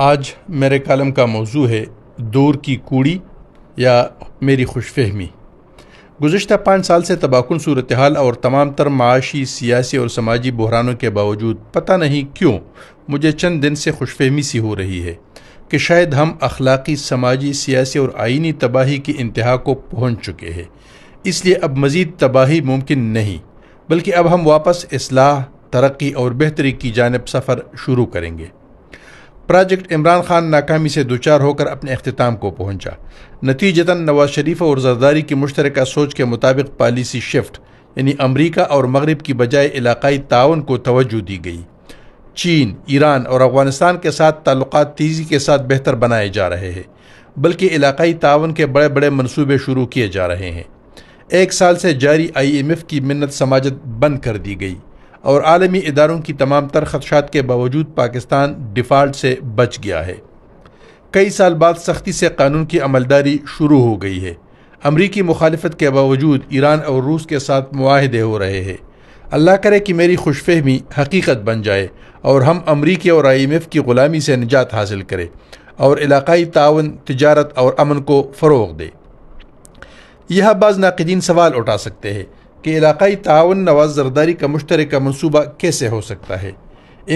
आज मेरे कलम का मौजू है दूर की कूड़ी या मेरी खुशफहमी गुज्त पाँच साल से तबाकुन सूरत हाल और तमाम तर माशी सियासी और समाजी बहरानों के बावजूद पता नहीं क्यों मुझे चंद दिन से खुशफहमी सी हो रही है कि शायद हम अखलाक़ी समाजी सियासी और आइनी तबाही की इंतहा को पहुँच चुके हैं इसलिए अब मज़ीद तबाही मुमकिन नहीं बल्कि अब हम वापस असलाह तरक्की और बेहतरी की जानब सफ़र शुरू करेंगे प्रोजेक्ट इमरान खान नाकामी से दोचार होकर अपने अख्ताम को पहुंचा नतीजतन नवाज शरीफ और जरदारी की मुश्तरक सोच के मुताबिक पॉलिसी शिफ्ट यानी अमरीका और मगरब की बजाय इलाकई ताउन को तोज्जो दी गई चीन ईरान और अफगानिस्तान के साथ ताल्लुक तेज़ी के साथ बेहतर बनाए जा रहे हैं बल्कि इलाकई ताउन के बड़े बड़े मनसूबे शुरू किए जा रहे हैं एक साल से जारी आई एम एफ़ की मिन्नत समाजत बंद कर दी गई और आलमी इदारों की तमाम तर खदशात के बावजूद पाकिस्तान डिफ़ाल्ट से बच गया है कई साल बाद सख्ती से कानून की अमलदारी शुरू हो गई है अमरीकी मुखालफत के बावजूद ईरान और रूस के साथ माहदे हो रहे हैं अल्लाह करे कि मेरी खुशफहमी हकीकत बन जाए और हम अमरीकी और आई एम एफ़ की ग़ुलामी से निजात हासिल करें और इलाकई ताउन तजारत और अमन को फ़रोग दे यह बाज़ नाकदीन सवाल उठा सकते हैं कि इलाकई ताउन नवाज जरदारी का का मनसूबा कैसे हो सकता है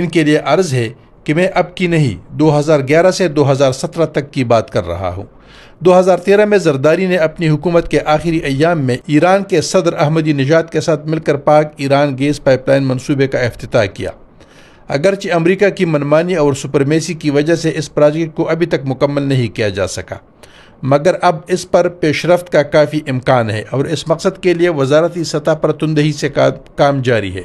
इनके लिए अर्ज़ है कि मैं अब की नहीं 2011 से 2017 तक की बात कर रहा हूँ 2013 में जरदारी ने अपनी हुकूमत के आखिरी अयाम में ईरान के सदर अहमदी निजात के साथ मिलकर पाक ईरान गैस पाइपलाइन मनसूबे का अफ्ताह किया अगरचि अमरीका की मनमानी और सुपरमेसी की वजह से इस प्रोजेक्ट को अभी तक मुकम्मल नहीं किया जा सका मगर अब इस पर पेशरफ का काफ़ी इम्कान है और इस मकसद के लिए वजारती सतह पर तुंदही से का, काम जारी है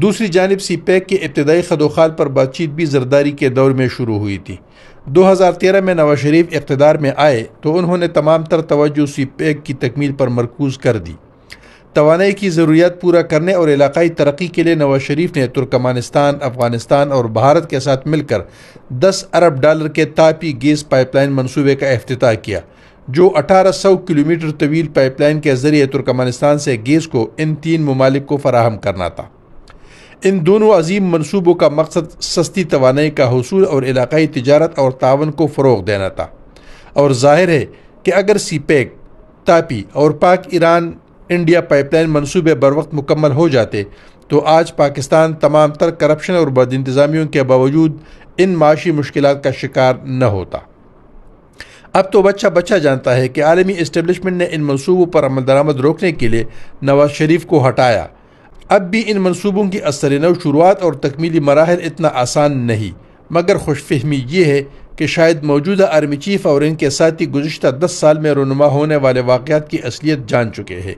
दूसरी जानब सी पैक के इब्तदाई खदोखाल पर बातचीत भी जरदारी के दौर में शुरू हुई थी 2013 में नवाज शरीफ इकतदार में आए तो उन्होंने तमाम तर तोज्जो सी पैक की तकमील पर मरकूज़ कर दी तोानाई की ज़रूरियात पूरा करने और इलाकई तरक्की के लिए नवाज शरीफ ने तुर्कमानिस्तान अफगानिस्तान और भारत के साथ मिलकर 10 अरब डॉलर के तापी गैस पाइपलाइन मनसूबे का अफ्ताह किया जो 1800 किलोमीटर तवील पाइपलाइन के ज़रिए तुर्कमानिस्तान से गैस को इन तीन ममालिक को फराहम करना था इन दोनों अजीम मनसूबों का मकसद सस्ती तोानाई का हसूल और इलाकई तजारत और तावन को फ़रोग देना था और जाहिर है कि अगर सी पैक तापी और पाक ईरान इंडिया पाइपलाइन मनसूबे बर वक्त मुकम्मल हो जाते तो आज पाकिस्तान तमाम तर करप्शन और बद इंतज़ामियों के बावजूद इन माशी मुश्किल का शिकार न होता अब तो बच्चा बच्चा जानता है कि आलमी इस्टबलिशमेंट ने इन मनसूबों पर अमल दरामद रोकने के लिए नवाज शरीफ को हटाया अब भी इन मनसूबों की असर नव शुरुआत और तकमीली मराहल इतना आसान नहीं मगर खुशफहमी फहमी ये है कि शायद मौजूदा आर्मी चीफ और इनके साथी गुज्त दस साल में रनुमा होने वाले वाक़ात की असलियत जान चुके हैं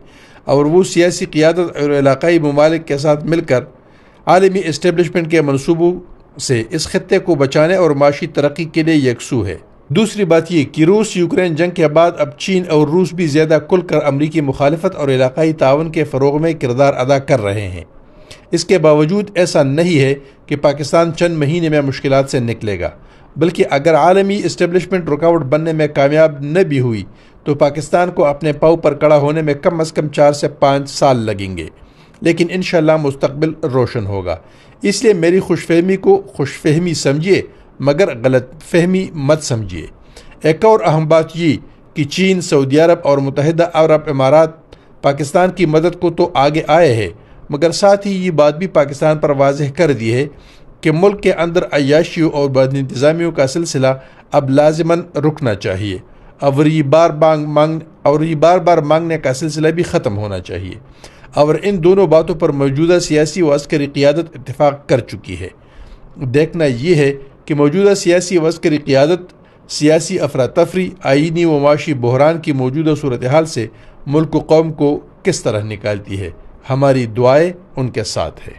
और वो सियासी क़्यादत और इलाकई ममालिक के साथ मिलकर आलमी इस्टबलिशमेंट के मनसूबों से इस खत्े को बचाने और माशी तरक्की के लिए यकसू है दूसरी बात यह कि रूस यूक्रेन जंग के बाद अब चीन और रूस भी ज़्यादा खुल कर अमरीकी मुखालफत और इलाकई ताउन के फ़रोग में किरदार अदा कर रहे हैं इसके बावजूद ऐसा नहीं है कि पाकिस्तान चंद महीने में मुश्किल से निकलेगा बल्कि अगर आलमी इस्टबलिशमेंट रुकावट बनने में कामयाब न भी हुई तो पाकिस्तान को अपने पाँव पर कड़ा होने में कम अज़ कम चार से पाँच साल लगेंगे लेकिन इन मुस्तबिल रोशन होगा इसलिए मेरी खुशफहमी को खुशफहमी समझिए मगर गलत फहमी मत समझिए एक और अहम बात ये कि चीन सऊदी अरब और मुतहद अरब इमारात पाकिस्तान की मदद को तो आगे आए हैं मगर साथ ही ये बात भी पाकिस्तान पर वाजह कर दी है कि मुल्क के अंदर अयाशियों और बद इंतज़ामियों का सिलसिला अब लाजमन रुकना चाहिए और ये बार मांग मांग और ये बार बार मांगने का सिलसिला भी ख़त्म होना चाहिए और इन दोनों बातों पर मौजूदा सियासी व अस्करी क़्यादत इतफाक़ कर चुकी है देखना यह है कि मौजूदा सियासी व अस्करी क़्यादत सियासी अफरा तफरी आइनी व माशी बहरान की मौजूदा सूरत हाल से मुल्क कौम को किस तरह निकालती है हमारी दुआएं उनके साथ है